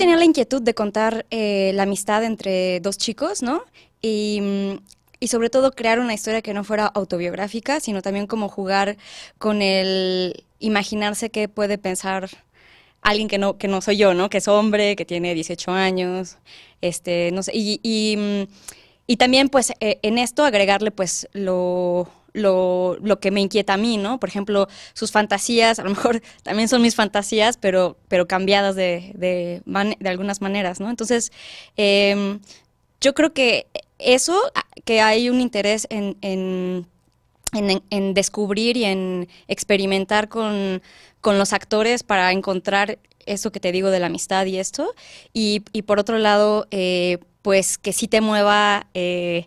tenía la inquietud de contar eh, la amistad entre dos chicos, ¿no? Y, mm, y, sobre todo crear una historia que no fuera autobiográfica, sino también como jugar con el imaginarse qué puede pensar alguien que no, que no soy yo, ¿no? Que es hombre, que tiene 18 años, este, no sé. Y, mm, también, pues, eh, en esto agregarle, pues, lo lo, que me inquieta a mí, ¿no? Por ejemplo, sus fantasías, a lo mejor también son mis fantasías, pero, pero cambiadas de, de, algunas maneras, ¿no? Entonces, em, yo creo que eso, que hay un interés en, descubrir y en experimentar con, los actores para encontrar eso que te digo de la amistad y esto. Y, y por otro lado, eh, pues que sí te mueva eh,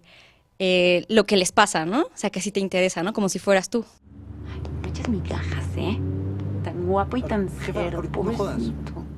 eh, lo que les pasa, ¿no? O sea, que sí te interesa, ¿no? Como si fueras tú. Ay, pinches migajas, ¿eh? Tan guapo y ah, tan cero,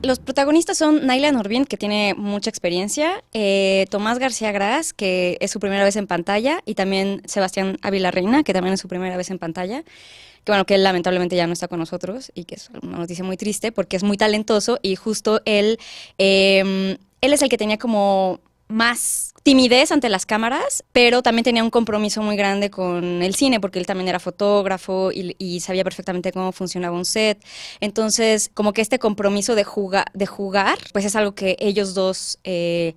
los protagonistas son Naila Norbin, que tiene mucha experiencia, eh, Tomás García Gras, que es su primera vez en pantalla, y también Sebastián Ávila Reina, que también es su primera vez en pantalla, que bueno, que él lamentablemente ya no está con nosotros y que es una noticia muy triste porque es muy talentoso y justo él, eh, él es el que tenía como más timidez ante las cámaras, pero también tenía un compromiso muy grande con el cine, porque él también era fotógrafo y, sabía perfectamente cómo funcionaba un set. Entonces, como que este compromiso de, jugar, pues es algo que ellos dos... Eh,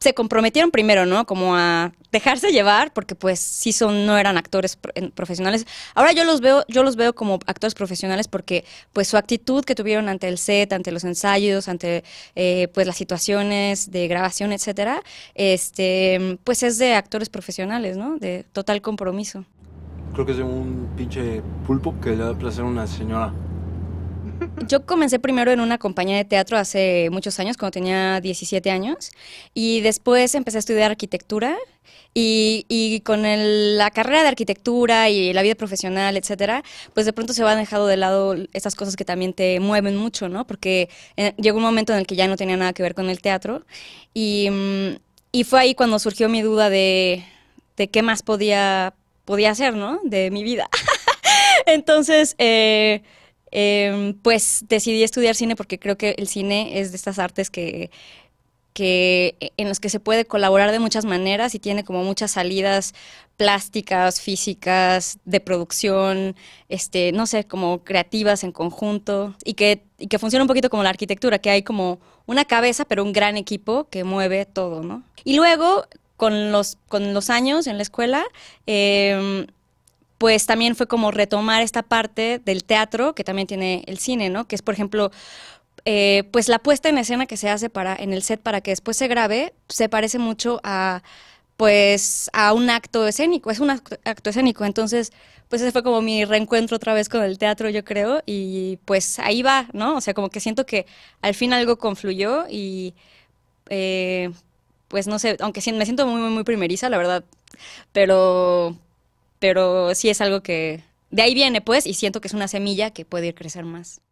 se comprometieron primero, ¿no? Como a dejarse llevar, porque pues sí son, no eran actores profesionales. Ahora yo los veo, yo los veo como actores profesionales porque pues su actitud que tuvieron ante el set, ante los ensayos, ante eh, pues las situaciones de grabación, etcétera, este, pues es de actores profesionales, ¿no? De total compromiso. Creo que es de un pinche pulpo que le da placer a una señora. Yo comencé primero en una compañía de teatro hace muchos años, cuando tenía 17 años, y después empecé a estudiar arquitectura. Y, con la carrera de arquitectura y la vida profesional, etcétera, pues de pronto se van dejado de lado esas cosas que también te mueven mucho, ¿no? Porque eh, llegó un momento en el que ya no tenía nada que ver con el teatro. Y, mm, fue ahí cuando surgió mi duda de, qué más podía, podía hacer, ¿no? De mi vida. Entonces, eh, Em, pues decidí estudiar cine porque creo que el cine es de estas artes que, que en las que se puede colaborar de muchas maneras y tiene como muchas salidas plásticas, físicas, de producción, este, no sé, como creativas en conjunto y que, y que funciona un poquito como la arquitectura, que hay como una cabeza pero un gran equipo que mueve todo, ¿no? Y luego con los, con los años en la escuela, eh, pues también fue como retomar esta parte del teatro que también tiene el cine, ¿no? Que es, por ejemplo, eh, pues la puesta en escena que se hace para, en el set para que después se grabe, se parece mucho a pues a un acto escénico, es un acto, escénico. Entonces, pues ese fue como mi reencuentro otra vez con el teatro, yo creo, y pues ahí va, ¿no? O sea, como que siento que al fin algo confluyó y eh, pues no sé, aunque me siento muy, muy, muy primeriza, la verdad, pero pero sí es algo que de ahí viene, pues, y siento que es una semilla que puede ir crecer más.